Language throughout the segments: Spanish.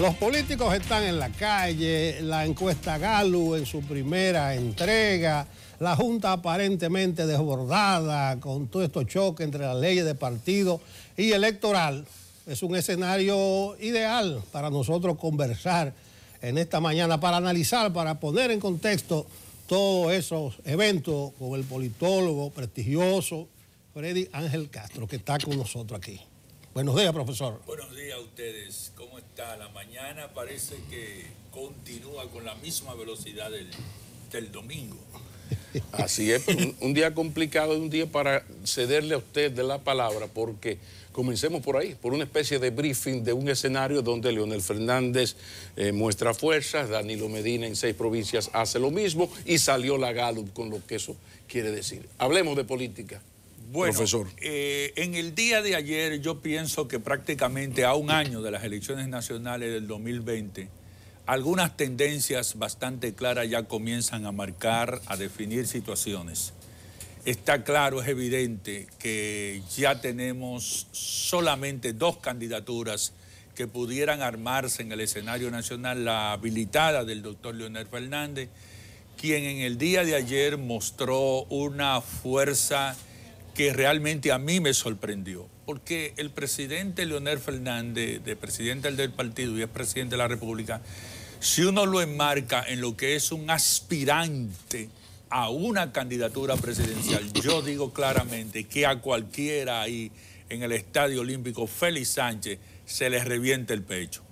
Los políticos están en la calle, la encuesta Galo en su primera entrega, la Junta aparentemente desbordada con todo este choque entre las leyes de partido y electoral. Es un escenario ideal para nosotros conversar en esta mañana, para analizar, para poner en contexto todos esos eventos con el politólogo prestigioso Freddy Ángel Castro, que está con nosotros aquí. Buenos días, profesor. Buenos días a ustedes. ¿Cómo está? La mañana parece que continúa con la misma velocidad del, domingo. Así es, un, día complicado, y un día para cederle a usted de la palabra, porque comencemos por ahí, por una especie de briefing de un escenario donde Leonel Fernández eh, muestra fuerzas, Danilo Medina en seis provincias hace lo mismo y salió la Gallup con lo que eso quiere decir. Hablemos de política bueno, eh, en el día de ayer yo pienso que prácticamente a un año de las elecciones nacionales del 2020, algunas tendencias bastante claras ya comienzan a marcar, a definir situaciones. Está claro, es evidente que ya tenemos solamente dos candidaturas que pudieran armarse en el escenario nacional, la habilitada del doctor Leonel Fernández, quien en el día de ayer mostró una fuerza que realmente a mí me sorprendió, porque el presidente Leonel Fernández, de presidente del partido y es presidente de la República, si uno lo enmarca en lo que es un aspirante a una candidatura presidencial, yo digo claramente que a cualquiera ahí en el Estadio Olímpico, Félix Sánchez, se les reviente el pecho.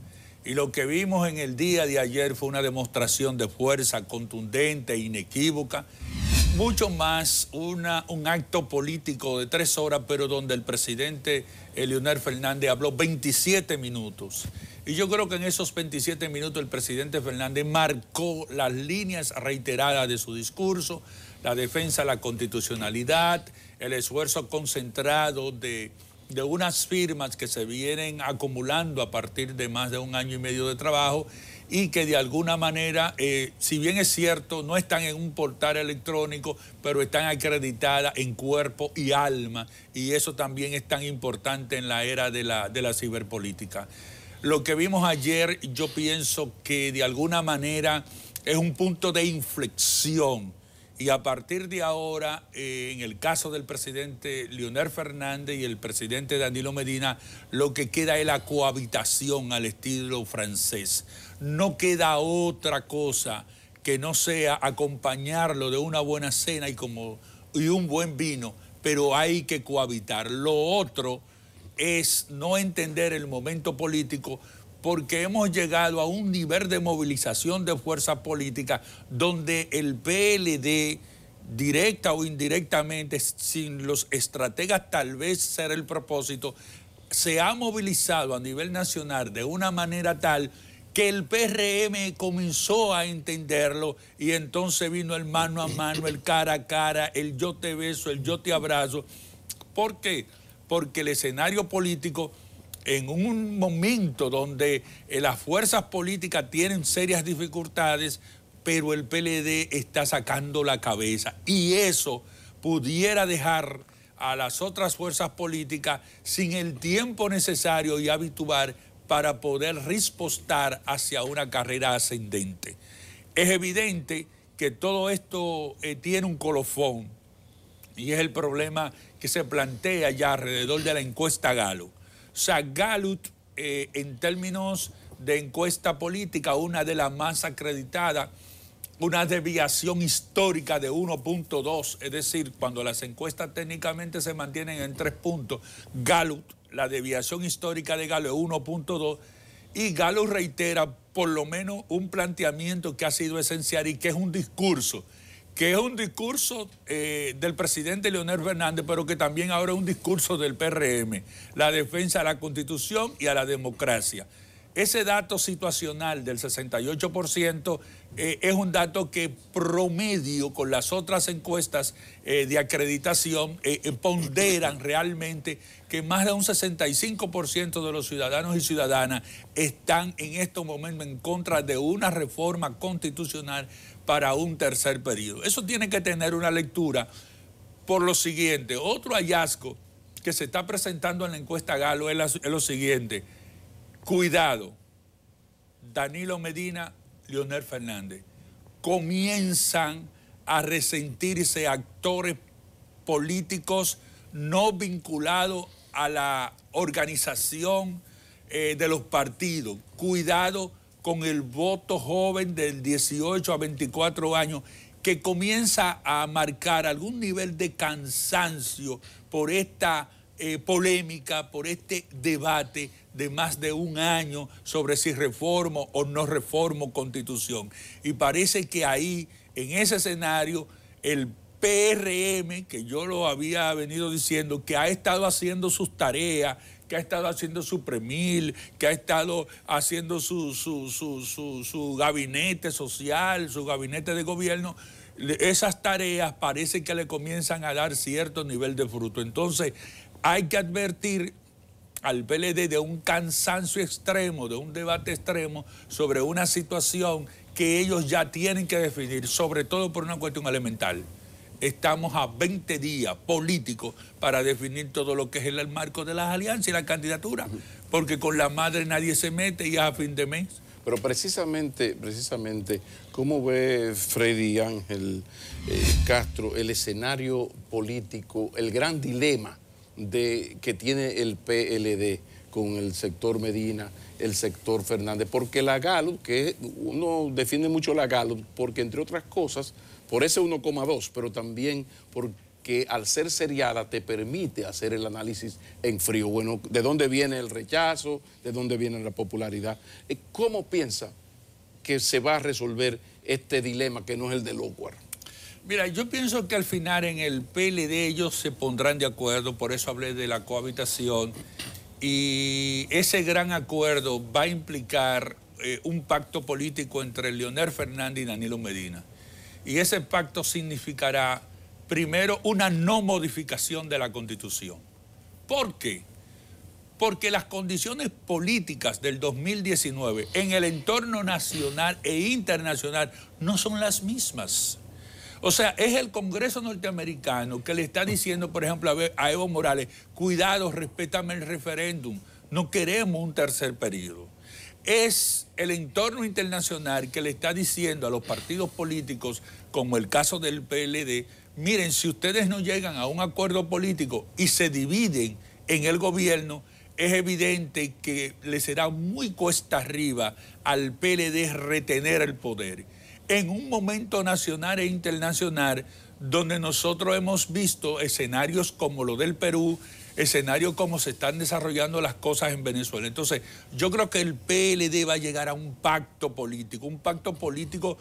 Y lo que vimos en el día de ayer fue una demostración de fuerza contundente e inequívoca mucho más una, un acto político de tres horas, pero donde el presidente eh, Leonel Fernández habló 27 minutos. Y yo creo que en esos 27 minutos el presidente Fernández marcó las líneas reiteradas de su discurso, la defensa de la constitucionalidad, el esfuerzo concentrado de unas firmas que se vienen acumulando a partir de más de un año y medio de trabajo y que de alguna manera, eh, si bien es cierto, no están en un portal electrónico, pero están acreditadas en cuerpo y alma, y eso también es tan importante en la era de la, de la ciberpolítica. Lo que vimos ayer, yo pienso que de alguna manera es un punto de inflexión y a partir de ahora, eh, en el caso del presidente Leonel Fernández y el presidente Danilo Medina, lo que queda es la cohabitación al estilo francés. No queda otra cosa que no sea acompañarlo de una buena cena y, como, y un buen vino, pero hay que cohabitar. Lo otro es no entender el momento político porque hemos llegado a un nivel de movilización de fuerzas políticas donde el PLD directa o indirectamente, sin los estrategas tal vez ser el propósito, se ha movilizado a nivel nacional de una manera tal que el PRM comenzó a entenderlo y entonces vino el mano a mano, el cara a cara, el yo te beso, el yo te abrazo. ¿Por qué? Porque el escenario político en un momento donde eh, las fuerzas políticas tienen serias dificultades, pero el PLD está sacando la cabeza. Y eso pudiera dejar a las otras fuerzas políticas sin el tiempo necesario y habituar para poder respostar hacia una carrera ascendente. Es evidente que todo esto eh, tiene un colofón y es el problema que se plantea ya alrededor de la encuesta Galo o sea, Gallup, eh, en términos de encuesta política, una de las más acreditadas, una desviación histórica de 1.2, es decir, cuando las encuestas técnicamente se mantienen en tres puntos, Gallup, la deviación histórica de Gallup es 1.2, y Gallup reitera por lo menos un planteamiento que ha sido esencial y que es un discurso que es un discurso eh, del presidente Leonel Fernández, pero que también ahora es un discurso del PRM, la defensa a la constitución y a la democracia. Ese dato situacional del 68% eh, es un dato que promedio con las otras encuestas eh, de acreditación ponderan realmente que más de un 65% de los ciudadanos y ciudadanas están en estos momentos en contra de una reforma constitucional para un tercer periodo. Eso tiene que tener una lectura por lo siguiente. Otro hallazgo que se está presentando en la encuesta Galo es, lo siguiente. Cuidado, Danilo Medina, Leonel Fernández, comienzan a resentirse actores políticos no vinculados a la organización eh, de los partidos. Cuidado con el voto joven del 18 a 24 años que comienza a marcar algún nivel de cansancio por esta eh, polémica, por este debate de más de un año sobre si reformo o no reformo constitución. Y parece que ahí, en ese escenario, el PRM, que yo lo había venido diciendo, que ha estado haciendo sus tareas, que ha estado haciendo su premil, que ha estado haciendo su, su, su, su gabinete social, su gabinete de gobierno, esas tareas parece que le comienzan a dar cierto nivel de fruto. Entonces, hay que advertir al PLD de un cansancio extremo, de un debate extremo sobre una situación que ellos ya tienen que definir, sobre todo por una cuestión elemental. Estamos a 20 días políticos para definir todo lo que es el marco de las alianzas y la candidatura, porque con la madre nadie se mete y a fin de mes. Pero precisamente, precisamente, ¿cómo ve Freddy Ángel eh, Castro el escenario político, el gran dilema de, que tiene el PLD con el sector Medina, el sector Fernández? Porque la GALU, que uno defiende mucho la Gallup, porque entre otras cosas por ese 1,2, pero también porque al ser seriada te permite hacer el análisis en frío. Bueno, ¿de dónde viene el rechazo? ¿De dónde viene la popularidad? Eh, ¿Cómo piensa que se va a resolver este dilema que no es el de Ocuar? Mira, yo pienso que al final en el PLD ellos se pondrán de acuerdo, por eso hablé de la cohabitación, y ese gran acuerdo va a implicar eh, un pacto político entre Leonel Fernández y Danilo Medina. Y ese pacto significará, primero, una no modificación de la Constitución. ¿Por qué? Porque las condiciones políticas del 2019 en el entorno nacional e internacional no son las mismas. O sea, es el Congreso norteamericano que le está diciendo, por ejemplo, a Evo Morales, cuidado, respétame el referéndum, no queremos un tercer periodo es el entorno internacional que le está diciendo a los partidos políticos, como el caso del PLD, miren, si ustedes no llegan a un acuerdo político y se dividen en el gobierno, es evidente que le será muy cuesta arriba al PLD retener el poder. En un momento nacional e internacional donde nosotros hemos visto escenarios como lo del Perú, escenario como se están desarrollando las cosas en Venezuela. Entonces, yo creo que el PLD va a llegar a un pacto político, un pacto político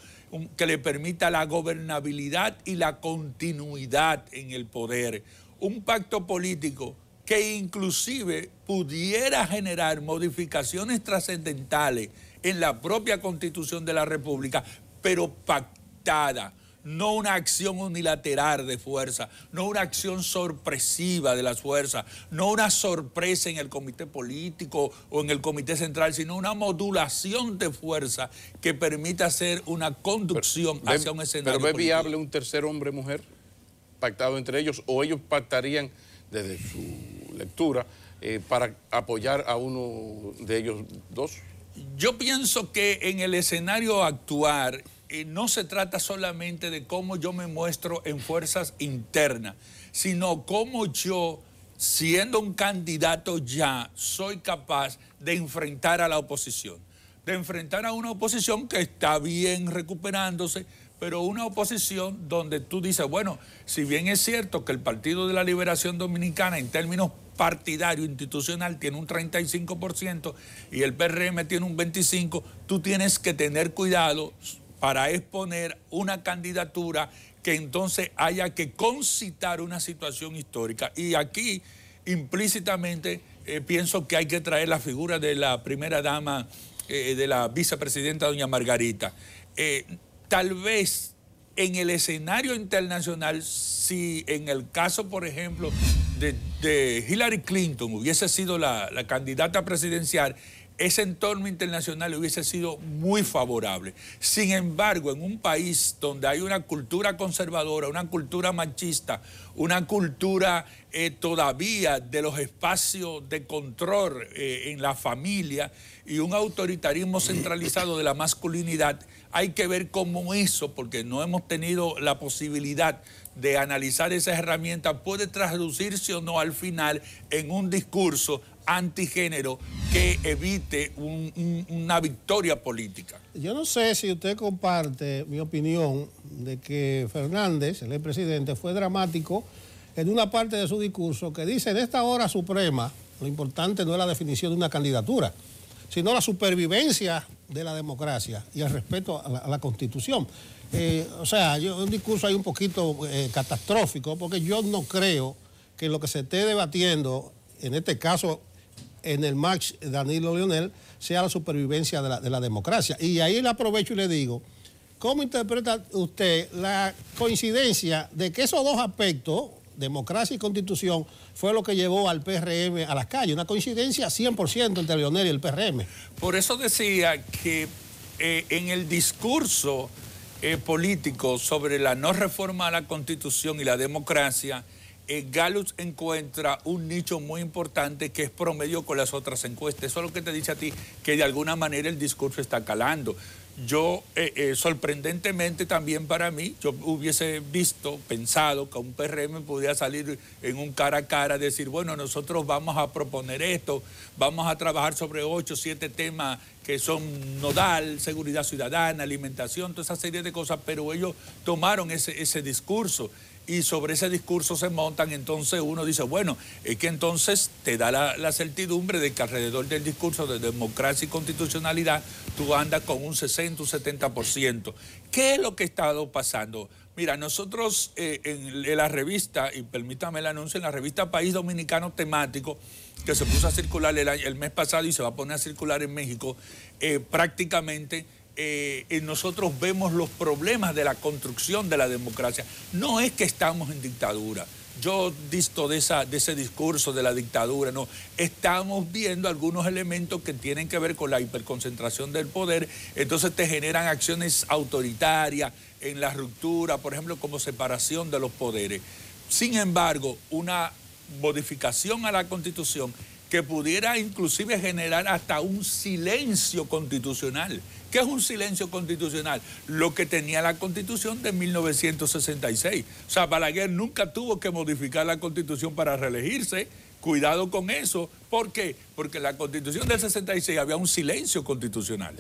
que le permita la gobernabilidad y la continuidad en el poder, un pacto político que inclusive pudiera generar modificaciones trascendentales en la propia constitución de la República, pero pactada no una acción unilateral de fuerza, no una acción sorpresiva de las fuerzas, no una sorpresa en el comité político o en el comité central, sino una modulación de fuerza que permita hacer una conducción hacia un escenario. ¿Pero es viable un tercer hombre-mujer pactado entre ellos o ellos pactarían desde su lectura eh, para apoyar a uno de ellos dos? Yo pienso que en el escenario actual y no se trata solamente de cómo yo me muestro en fuerzas internas, sino cómo yo, siendo un candidato ya, soy capaz de enfrentar a la oposición. De enfrentar a una oposición que está bien recuperándose, pero una oposición donde tú dices, bueno, si bien es cierto que el Partido de la Liberación Dominicana en términos partidario institucional tiene un 35% y el PRM tiene un 25%, tú tienes que tener cuidado para exponer una candidatura que entonces haya que concitar una situación histórica. Y aquí implícitamente eh, pienso que hay que traer la figura de la primera dama, eh, de la vicepresidenta doña Margarita. Eh, tal vez en el escenario internacional, si en el caso, por ejemplo, de, Hillary Clinton hubiese sido la, la candidata presidencial, ese entorno internacional hubiese sido muy favorable. Sin embargo, en un país donde hay una cultura conservadora, una cultura machista, una cultura eh, todavía de los espacios de control eh, en la familia y un autoritarismo centralizado de la masculinidad, hay que ver cómo eso, porque no hemos tenido la posibilidad de analizar esa herramienta, puede traducirse o no al final en un discurso antigénero que evite una victoria política. Yo no sé si usted comparte mi opinión de que Fernández, el presidente, fue dramático en una parte de su discurso que dice en esta hora suprema lo importante no es la definición de una candidatura, sino la supervivencia de la democracia y el respeto a la, constitución. Eh, o sea, yo, un discurso ahí un poquito eh, catastrófico porque yo no creo que lo que se esté debatiendo, en este caso en el Max Danilo Leonel sea la supervivencia de la, democracia. Y ahí le aprovecho y le digo, ¿cómo interpreta usted la coincidencia de que esos dos aspectos, democracia y constitución, fue lo que llevó al PRM a las calles? Una coincidencia 100% entre Leonel y el PRM. Por eso decía que eh, en el discurso eh, político sobre la no reforma a la constitución y la democracia, eh, Gallup encuentra un nicho muy importante que es promedio con las otras encuestas. Eso es lo que te dice a ti, que de alguna manera el discurso está calando. Yo, eh, eh, sorprendentemente también para mí, yo hubiese visto, pensado que un PRM podía salir en un cara a cara, decir, bueno, nosotros vamos a proponer esto, vamos a trabajar sobre ocho, siete temas que son nodal, seguridad ciudadana, alimentación, toda esa serie de cosas, pero ellos tomaron ese, ese discurso y sobre ese discurso se montan, entonces uno dice, bueno, es que entonces te da la, certidumbre de que alrededor del discurso de democracia y constitucionalidad tú andas con un 60, un 70%. ¿Qué es lo que ha estado pasando? Mira, nosotros eh, en, la revista, y permítame el anuncio, en la revista País Dominicano Temático, que se puso a circular el, mes pasado y se va a poner a circular en México, eh, prácticamente eh, nosotros vemos los problemas de la construcción de la democracia. No es que estamos en dictadura. Yo disto de, de ese discurso de la dictadura, no. Estamos viendo algunos elementos que tienen que ver con la hiperconcentración del poder, entonces te generan acciones autoritarias en la ruptura, por ejemplo, como separación de los poderes. Sin embargo, una modificación a la constitución que pudiera inclusive generar hasta un silencio constitucional. ¿Qué es un silencio constitucional? Lo que tenía la constitución de 1966. O sea, Balaguer nunca tuvo que modificar la constitución para reelegirse. Cuidado con eso. ¿Por qué? Porque en la constitución del 66 había un silencio constitucional.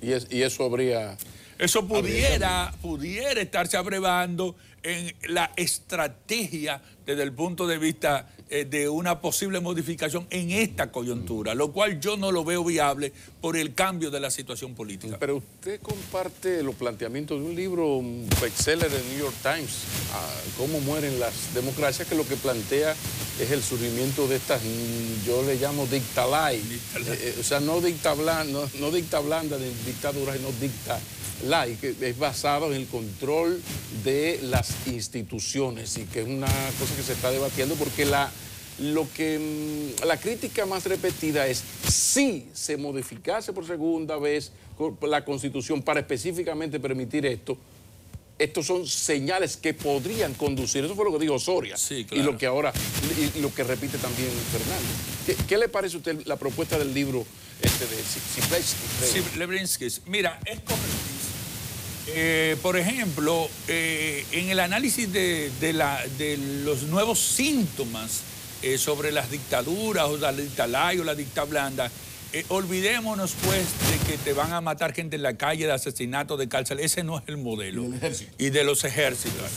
Y, y eso habría... Eso pudiera, pudiera estarse abrevando en la estrategia desde el punto de vista eh, de una posible modificación en esta coyuntura, lo cual yo no lo veo viable por el cambio de la situación política. Pero usted comparte los planteamientos de un libro un bestseller del New York Times, Cómo mueren las democracias, que lo que plantea es el surgimiento de estas, mm, yo le llamo dicta eh, eh, o sea, no dicta no, no dicta blanda de dictaduras, sino dicta y que es basado en el control de las instituciones y que es una cosa que se está debatiendo porque la, lo que, mm, la crítica más repetida es si se modificase por segunda vez la constitución para específicamente permitir esto, estos son señales que podrían conducir. Eso fue lo que dijo Soria. Y lo que ahora, y lo que repite también Fernando. ¿Qué, le parece a usted la propuesta del libro este de Siblevinsky? Mira, es correcto eh, por ejemplo, eh, en el análisis de, los nuevos síntomas eh, sobre las dictaduras o la dicta o la dicta blanda, olvidémonos pues de que te van a matar gente en la calle, de asesinato, de cárcel. Ese no es el modelo. Y, de los ejércitos.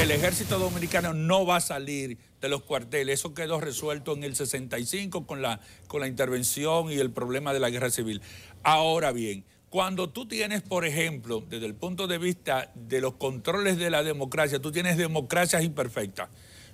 El ejército dominicano no va a salir de los cuarteles. Eso quedó resuelto en el 65 con la intervención y el problema de la guerra civil. Ahora bien, cuando tú tienes, por ejemplo, desde el punto de vista de los controles de la democracia, tú tienes democracias imperfectas.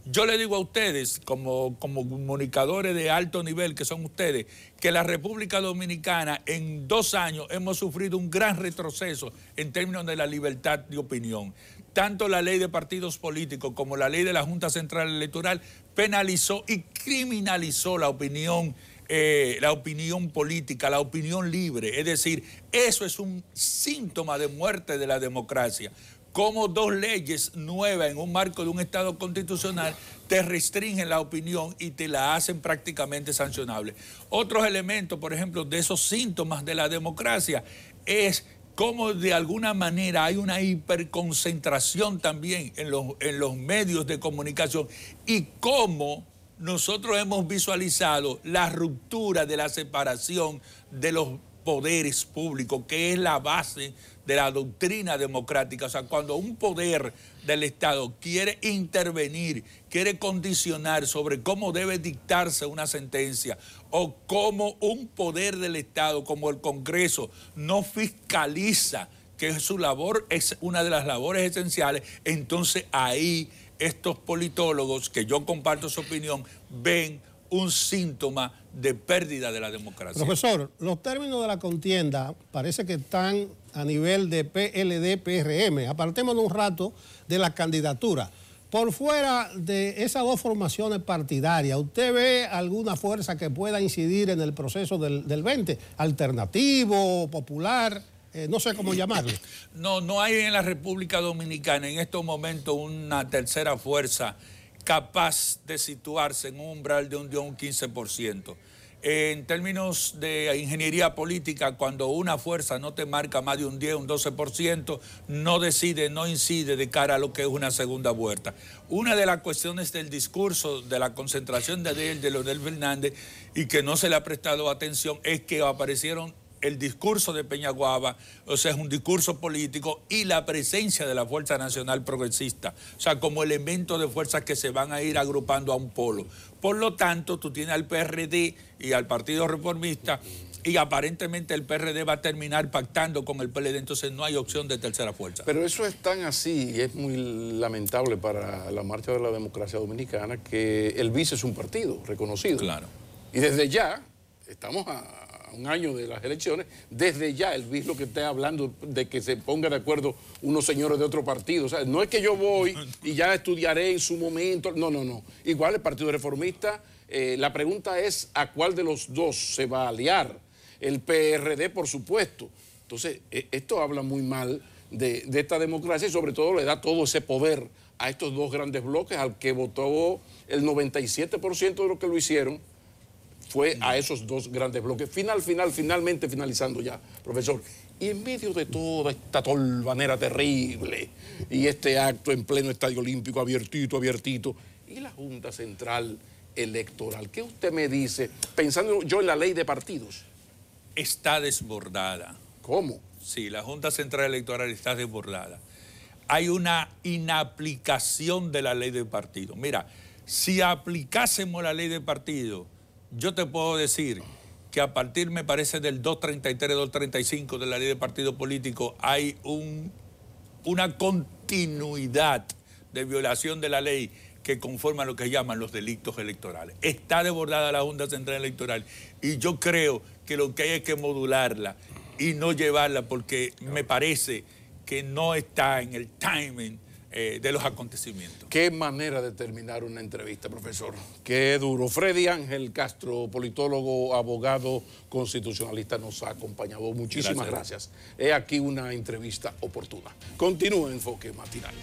Yo le digo a ustedes, como, comunicadores de alto nivel que son ustedes, que la República Dominicana en dos años hemos sufrido un gran retroceso en términos de la libertad de opinión. Tanto la ley de partidos políticos como la ley de la Junta Central Electoral penalizó y criminalizó la opinión eh, la opinión política, la opinión libre. Es decir, eso es un síntoma de muerte de la democracia. Como dos leyes nuevas en un marco de un Estado constitucional te restringen la opinión y te la hacen prácticamente sancionable. Otros elementos, por ejemplo, de esos síntomas de la democracia es cómo de alguna manera hay una hiperconcentración también en los, en los medios de comunicación y cómo nosotros hemos visualizado la ruptura de la separación de los poderes públicos, que es la base de la doctrina democrática. O sea, cuando un poder del Estado quiere intervenir, quiere condicionar sobre cómo debe dictarse una sentencia o cómo un poder del Estado, como el Congreso, no fiscaliza que su labor es una de las labores esenciales, entonces ahí estos politólogos, que yo comparto su opinión, ven un síntoma de pérdida de la democracia. Profesor, los términos de la contienda parece que están a nivel de PLD-PRM. Apartémonos un rato de la candidatura. Por fuera de esas dos formaciones partidarias, ¿usted ve alguna fuerza que pueda incidir en el proceso del, del 20? ¿Alternativo, popular? Eh, no sé cómo llamarlo. No, no hay en la República Dominicana en estos momentos una tercera fuerza capaz de situarse en un umbral de un, un 15%. En términos de ingeniería política, cuando una fuerza no te marca más de un 10, un 12%, no decide, no incide de cara a lo que es una segunda vuelta. Una de las cuestiones del discurso, de la concentración de Adel, de Leonel Fernández, y que no se le ha prestado atención, es que aparecieron el discurso de Peñaguaba, o sea, es un discurso político y la presencia de la Fuerza Nacional Progresista, o sea, como elemento de fuerzas que se van a ir agrupando a un polo. Por lo tanto, tú tienes al PRD y al Partido Reformista y aparentemente el PRD va a terminar pactando con el PLD, entonces no hay opción de tercera fuerza. Pero eso es tan así y es muy lamentable para la marcha de la democracia dominicana que el vice es un partido reconocido. Claro. Y desde ya estamos a, un año de las elecciones, desde ya el lo que está hablando de que se ponga de acuerdo unos señores de otro partido. O sea, no es que yo voy y ya estudiaré en su momento. No, no, no. Igual el Partido Reformista, eh, la pregunta es a cuál de los dos se va a aliar. El PRD, por supuesto. Entonces, e, esto habla muy mal de, de esta democracia y sobre todo le da todo ese poder a estos dos grandes bloques al que votó el 97% de los que lo hicieron fue a esos dos grandes bloques. Final, final, finalmente finalizando ya, profesor. Y en medio de toda esta tolvanera terrible y este acto en pleno estadio olímpico, abiertito, abiertito, y la Junta Central Electoral, ¿qué usted me dice? Pensando yo en la ley de partidos. Está desbordada. ¿Cómo? Sí, la Junta Central Electoral está desbordada. Hay una inaplicación de la ley de partidos. Mira, si aplicásemos la ley de partidos yo te puedo decir que a partir, me parece, del 233, 235 de la ley de partido político hay un, una continuidad de violación de la ley que conforma lo que llaman los delitos electorales. Está desbordada la Junta Central Electoral y yo creo que lo que hay es que modularla y no llevarla porque me parece que no está en el timing eh, de los acontecimientos. Qué manera de terminar una entrevista, profesor. Qué duro. Freddy Ángel Castro, politólogo, abogado, constitucionalista, nos ha acompañado. Muchísimas gracias. Es He aquí una entrevista oportuna. Continúa Enfoque Matinal.